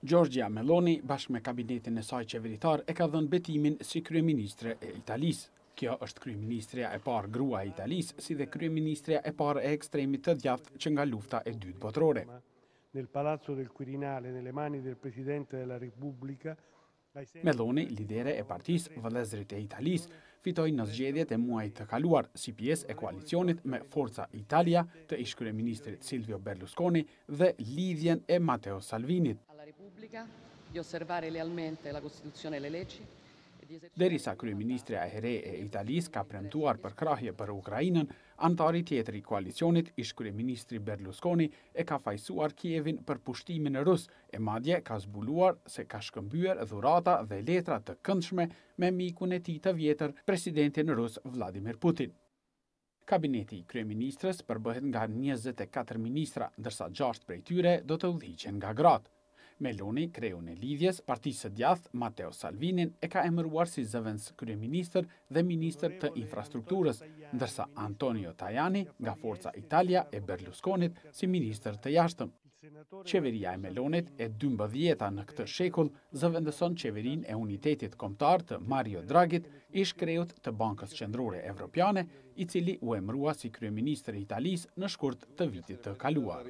Gjorgja Meloni, bashkë me kabinetin e saj qeveritar, e ka dhënë betimin si kryeministre e Italis. Kjo është Kryeministria e parë grua e Italis, si dhe Kryeministria e parë e ekstremit të djaftë që nga lufta e dytë botrore. Meloni, lidere e partis vëlezrit e Italis, fitoj në zgjedhjet e muaj të kaluar si pjes e koalicionit me Forza Italia të ishkryeministrit Silvio Berlusconi dhe lidhjen e Mateo Salvinit. Republika di osservare lealmente la Costituzione e le leggi. Derisa Kryeministria e Re e Italis ka premtuar për krahje për Ukrajinën, antari tjetër i koalicionit, ish Kryeministri Berlusconi, e ka fajsuar Kievin për pushtimin në Rus, e madje ka zbuluar se ka shkëmbyer dhurata dhe letra të këndshme me mikun e ti të vjetër, presidentin Rus Vladimir Putin. Kabineti i Kryeministrës përbëhet nga 24 ministra, ndërsa 6 prej tyre do të udhichen nga gratë. Meloni, kreun e lidhjes, parti së djath, Mateo Salvini, e ka emëruar si zëvenës kryeminister dhe minister të infrastrukturës, ndërsa Antonio Tajani, nga forca Italia e Berlusconit, si minister të jashtëm. Qeveria e Melonit e 12-ta në këtë shekull zëvendëson qeverin e unitetit komtar të Mario Dragit ish kreut të Bankës Qendrore Evropiane, i cili u emrua si Kryeministrë Italis në shkurt të vitit të kaluar.